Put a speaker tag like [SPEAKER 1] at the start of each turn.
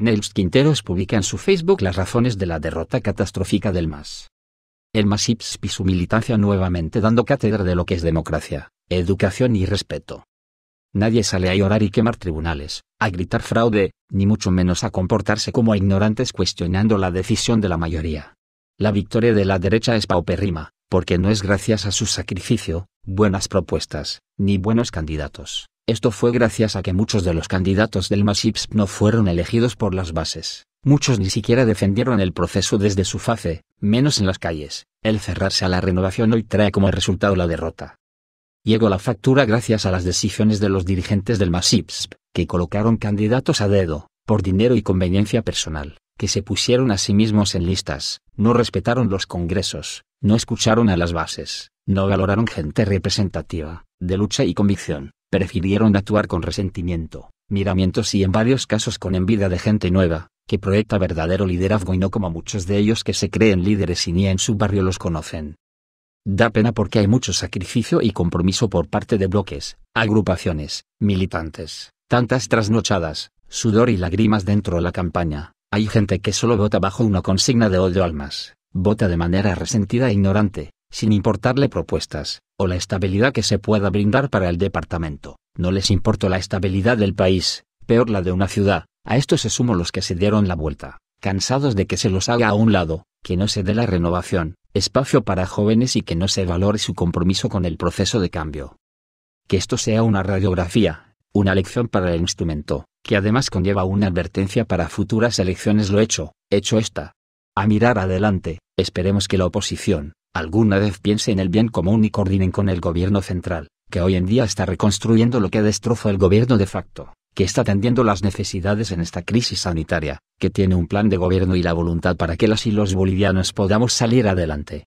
[SPEAKER 1] Nels Quinteros publica en su Facebook las razones de la derrota catastrófica del MAS. El MAS y su militancia nuevamente dando cátedra de lo que es democracia, educación y respeto. Nadie sale a llorar y quemar tribunales, a gritar fraude, ni mucho menos a comportarse como ignorantes cuestionando la decisión de la mayoría. La victoria de la derecha es paupérrima, porque no es gracias a su sacrificio, buenas propuestas, ni buenos candidatos. Esto fue gracias a que muchos de los candidatos del MASIPS no fueron elegidos por las bases. Muchos ni siquiera defendieron el proceso desde su fase, menos en las calles. El cerrarse a la renovación hoy trae como resultado la derrota. Llegó la factura gracias a las decisiones de los dirigentes del MASIPSP, que colocaron candidatos a dedo, por dinero y conveniencia personal, que se pusieron a sí mismos en listas, no respetaron los congresos, no escucharon a las bases, no valoraron gente representativa, de lucha y convicción, prefirieron actuar con resentimiento, miramientos y en varios casos con envidia de gente nueva, que proyecta verdadero liderazgo y no como muchos de ellos que se creen líderes y ni en su barrio los conocen. Da pena porque hay mucho sacrificio y compromiso por parte de bloques, agrupaciones, militantes, tantas trasnochadas, sudor y lágrimas dentro de la campaña. Hay gente que solo vota bajo una consigna de odio almas, vota de manera resentida e ignorante, sin importarle propuestas, o la estabilidad que se pueda brindar para el departamento. No les importó la estabilidad del país, peor la de una ciudad. A esto se sumo los que se dieron la vuelta, cansados de que se los haga a un lado, que no se dé la renovación, espacio para jóvenes y que no se valore su compromiso con el proceso de cambio. Que esto sea una radiografía, una lección para el instrumento, que además conlleva una advertencia para futuras elecciones lo hecho, hecho esta. A mirar adelante, esperemos que la oposición, alguna vez piense en el bien común y coordinen con el gobierno central, que hoy en día está reconstruyendo lo que destrozó el gobierno de facto, que está atendiendo las necesidades en esta crisis sanitaria, que tiene un plan de gobierno y la voluntad para que las y los bolivianos podamos salir adelante,